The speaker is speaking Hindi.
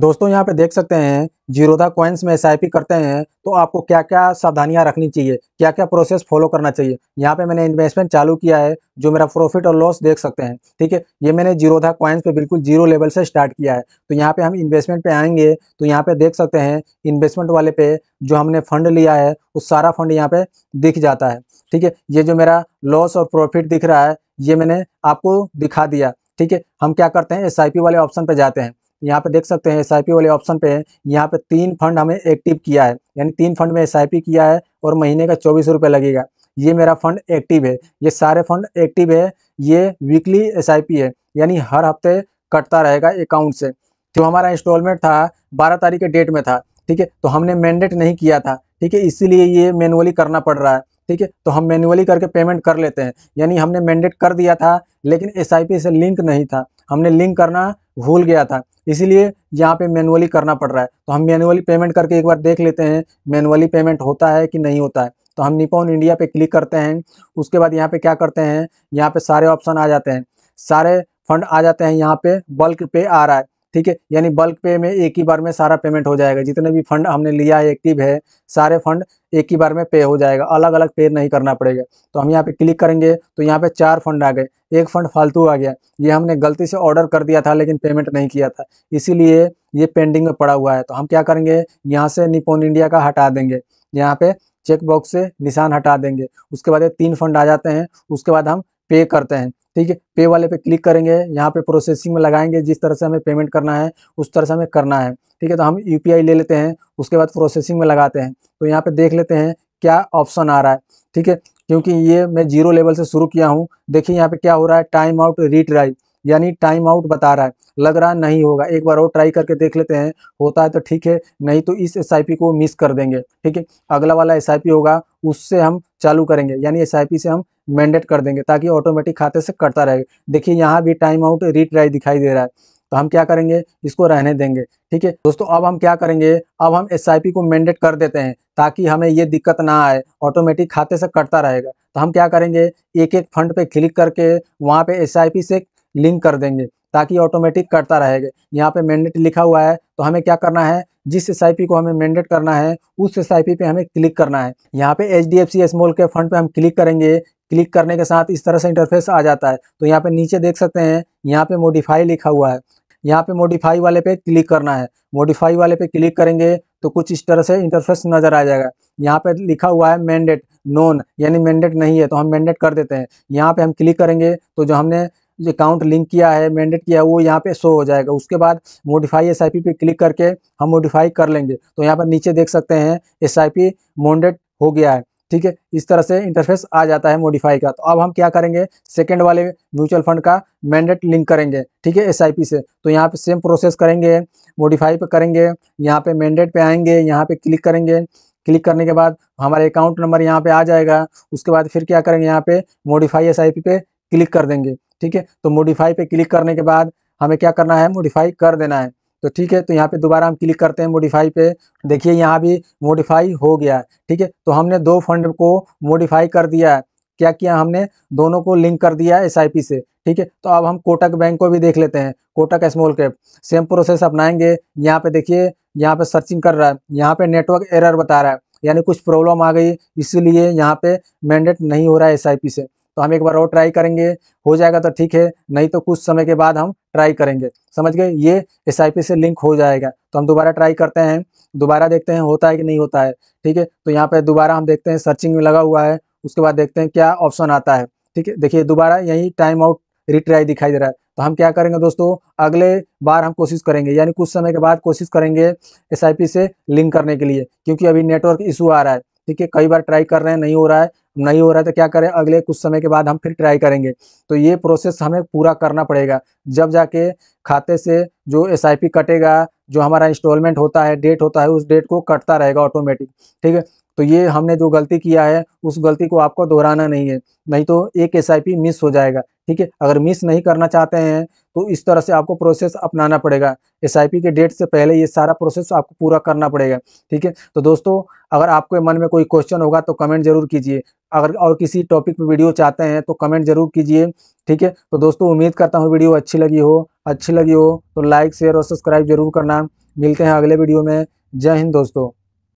दोस्तों यहाँ पे देख सकते हैं जीरोधा कॉइन्स में एस करते हैं तो आपको क्या क्या सावधानियाँ रखनी चाहिए क्या क्या प्रोसेस फॉलो करना चाहिए यहाँ पे मैंने इन्वेस्टमेंट चालू किया है जो मेरा प्रॉफिट और लॉस देख सकते हैं ठीक है ये मैंने जीरोधा कॉइन्स पे बिल्कुल जीरो लेवल से स्टार्ट किया है तो यहाँ पे हम इन्वेस्टमेंट पे आएंगे तो यहाँ पे देख सकते हैं इन्वेस्टमेंट वाले पे जो हमने फंड लिया है उस सारा फंड यहाँ पे दिख जाता है ठीक है ये जो मेरा लॉस और प्रॉफिट दिख रहा है ये मैंने आपको दिखा दिया ठीक है हम क्या करते हैं एस वाले ऑप्शन पर जाते हैं यहाँ पे देख सकते हैं एस वाले ऑप्शन पे है यहाँ पे तीन फंड हमें एक्टिव किया है यानी तीन फंड में एस किया है और महीने का चौबीस रुपये लगेगा ये मेरा फंड एक्टिव है ये सारे फंड एक्टिव है ये वीकली एस है यानी हर हफ्ते कटता रहेगा अकाउंट से जो हमारा इंस्टॉलमेंट था बारह तारीख के डेट में था ठीक है तो हमने मैंडेट नहीं किया था ठीक है इसीलिए ये मैनुअली करना पड़ रहा है ठीक है तो हम मैनुअली करके पेमेंट कर लेते हैं यानी हमने मैंडेट कर दिया था लेकिन एस से लिंक नहीं था हमने लिंक करना भूल गया था इसीलिए यहाँ पे मैनुअली करना पड़ रहा है तो हम मैनुअली पेमेंट करके एक बार देख लेते हैं मैनुअली पेमेंट होता है कि नहीं होता है तो हम निपॉन इंडिया पे क्लिक करते हैं उसके बाद यहाँ पे क्या करते हैं यहाँ पे सारे ऑप्शन आ जाते हैं सारे फंड आ जाते हैं यहाँ पे बल्क पे आ रहा है ठीक है यानी बल्क पे में एक ही बार में सारा पेमेंट हो जाएगा जितने भी फंड हमने लिया है एक्टिव है सारे फंड एक ही बार में पे हो जाएगा अलग अलग पे नहीं करना पड़ेगा तो हम यहाँ पे क्लिक करेंगे तो यहाँ पे चार फंड आ गए एक फंड फालतू आ गया ये हमने गलती से ऑर्डर कर दिया था लेकिन पेमेंट नहीं किया था इसीलिए ये पेंडिंग में पड़ा हुआ है तो हम क्या करेंगे यहाँ से निपोन इंडिया का हटा देंगे यहाँ पे चेक बॉक्स से निशान हटा देंगे उसके बाद ये तीन फंड आ जाते हैं उसके बाद हम पे करते हैं ठीक है पे वाले पे क्लिक करेंगे यहाँ पे प्रोसेसिंग में लगाएंगे जिस तरह से हमें पेमेंट करना है उस तरह से हमें करना है ठीक है तो हम यू ले लेते हैं उसके बाद प्रोसेसिंग में लगाते हैं तो यहाँ पे देख लेते हैं क्या ऑप्शन आ रहा है ठीक है क्योंकि ये मैं जीरो लेवल से शुरू किया हूँ देखिए यहाँ पे क्या हो रहा है टाइम आउट रीट्राई यानी टाइम आउट बता रहा है लग रहा नहीं होगा एक बार और ट्राई करके देख लेते हैं होता है तो ठीक है नहीं तो इस एस को मिस कर देंगे ठीक है अगला वाला एस होगा उससे हम चालू करेंगे यानी एस से हम मैंडेट कर देंगे ताकि ऑटोमेटिक खाते से कटता रहेगा देखिए यहाँ भी टाइम आउट रीट्राई दिखाई दे रहा है तो हम क्या करेंगे इसको रहने देंगे ठीक है दोस्तों अब हम क्या करेंगे अब हम एस को मैंडेट कर देते हैं ताकि हमें ये दिक्कत ना आए ऑटोमेटिक खाते से कटता रहेगा तो हम क्या करेंगे एक एक फंड पे क्लिक करके वहाँ पे एस से लिंक कर देंगे ताकि ऑटोमेटिक करता रहेगा यहाँ पे मैंडेट लिखा हुआ है तो हमें क्या करना है जिस एस को हमें मैंडेट करना है उस एस पे हमें क्लिक करना है यहाँ पे एच डी स्मॉल के फंड पे हम क्लिक करेंगे क्लिक करने के साथ इस तरह से इंटरफेस आ जाता है तो यहाँ पे नीचे देख सकते हैं यहाँ पे मोडिफाई लिखा हुआ है यहाँ पे मोडिफाई वाले पे क्लिक करना है मोडिफाई वाले पे क्लिक करेंगे तो कुछ इस तरह से इंटरफेस नज़र आ जाएगा यहाँ पे लिखा हुआ है मैंडेट नॉन यानी मैंडेट नहीं है तो हम मैंडेट कर देते हैं यहाँ पे हम क्लिक करेंगे तो जो हमने अकाउंट लिंक किया है मैंडेट किया है वो यहाँ पे शो हो जाएगा उसके बाद मोडिफाई एस पे क्लिक करके हम मोडिफाई कर लेंगे तो यहाँ पर नीचे देख सकते हैं एस आई हो गया है ठीक है इस तरह से इंटरफेस आ जाता है मोडिफाई का तो अब हम क्या करेंगे सेकेंड वाले म्यूचुअल फंड का मैंडेट लिंक करेंगे ठीक है एस से तो यहाँ पे सेम प्रोसेस करेंगे मोडिफाई पे करेंगे यहाँ पे मैंडेट पे आएंगे यहाँ पे क्लिक करेंगे क्लिक करने के बाद हमारे अकाउंट नंबर यहाँ पे आ जाएगा उसके बाद फिर क्या करेंगे यहाँ पे मोडिफाई एस पे क्लिक कर देंगे ठीक है तो मोडिफाई पे क्लिक करने के बाद हमें क्या करना है मोडिफाई कर देना है तो ठीक है तो यहाँ पे दोबारा हम क्लिक करते हैं मोडिफाई पे देखिए यहाँ भी मोडिफाई हो गया है ठीक है तो हमने दो फंड को मोडिफाई कर दिया है क्या किया हमने दोनों को लिंक कर दिया है एस से ठीक है तो अब हम कोटक बैंक को भी देख लेते हैं Kotak small cap same process अपनाएंगे यहाँ पे देखिए यहाँ पे सर्चिंग कर रहा है यहाँ पे नेटवर्क एरर बता रहा है यानी कुछ प्रॉब्लम आ गई इसीलिए यहाँ पे मैंडेट नहीं हो रहा है एस से तो हम एक बार और ट्राई करेंगे हो जाएगा तो ठीक है नहीं तो कुछ समय के बाद हम ट्राई करेंगे समझ गए ये एस से लिंक हो जाएगा तो हम दोबारा ट्राई करते हैं दोबारा देखते हैं होता है कि नहीं होता है ठीक है तो यहाँ पर दोबारा हम देखते हैं सर्चिंग में लगा हुआ है उसके बाद देखते हैं क्या ऑप्शन आता है ठीक है देखिए दोबारा यही टाइम आउट रिट्राई दिखाई दे रहा है तो हम क्या करेंगे दोस्तों अगले बार हम कोशिश करेंगे यानी कुछ समय के बाद कोशिश करेंगे एस से लिंक करने के लिए क्योंकि अभी नेटवर्क इशू आ रहा है ठीक है कई बार ट्राई कर रहे हैं नहीं हो रहा है नहीं हो रहा है तो क्या करें अगले कुछ समय के बाद हम फिर ट्राई करेंगे तो ये प्रोसेस हमें पूरा करना पड़ेगा जब जाके खाते से जो एस कटेगा जो हमारा इंस्टॉलमेंट होता है डेट होता है उस डेट को कटता रहेगा ऑटोमेटिक ठीक है तो ये हमने जो गलती किया है उस गलती को आपको दोहराना नहीं है नहीं तो एक एस मिस हो जाएगा ठीक है अगर मिस नहीं करना चाहते हैं तो इस तरह से आपको प्रोसेस अपनाना पड़ेगा एस के डेट से पहले ये सारा प्रोसेस आपको पूरा करना पड़ेगा ठीक है तो दोस्तों अगर आपके मन में कोई क्वेश्चन होगा तो कमेंट जरूर कीजिए अगर और किसी टॉपिक पर वीडियो चाहते हैं तो कमेंट जरूर कीजिए ठीक है तो दोस्तों उम्मीद करता हूँ वीडियो अच्छी लगी हो अच्छी लगी हो तो लाइक शेयर और सब्सक्राइब जरूर करना मिलते हैं अगले वीडियो में जय हिंद दोस्तों